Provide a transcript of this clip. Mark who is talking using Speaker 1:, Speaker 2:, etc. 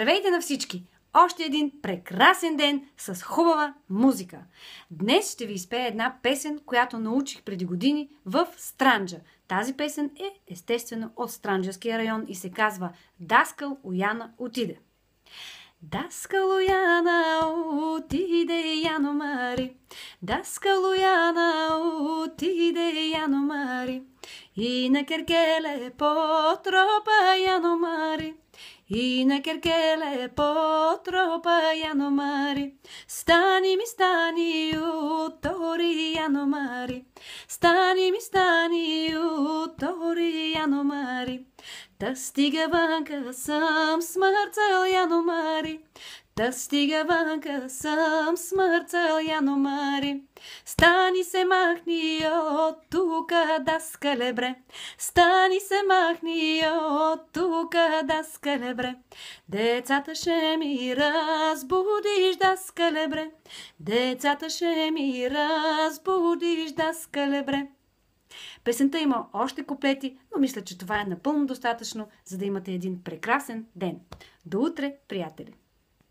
Speaker 1: Здравейте на всички! Още един прекрасен ден с хубава музика. Днес ще ви изпея една песен, която научих преди години в Странджа. Тази песен е естествено от Странджаския район и се казва Даскал Ояна отиде. Даскал Ояна отиде Мари Даскал Ояна отиде Мари и на Керкеле по тропа И на Керкеле под тропа stani Стани ми, стани у тори Яномари, Стани ми, стани у тори Яномари, Та стига sam сам смърцел Яномари, Да стига вънка съм смъртъл яномари. Стани се махни от тука да скалебре. Стани се махни от тука да скалебре. Децата ще ми разбудиш да скалебре. Децата ще ми разбудиш да скалебре. Песента има още куплети, но мисля, че това е напълно достатъчно, за да имате един прекрасен ден. До утре, приятели!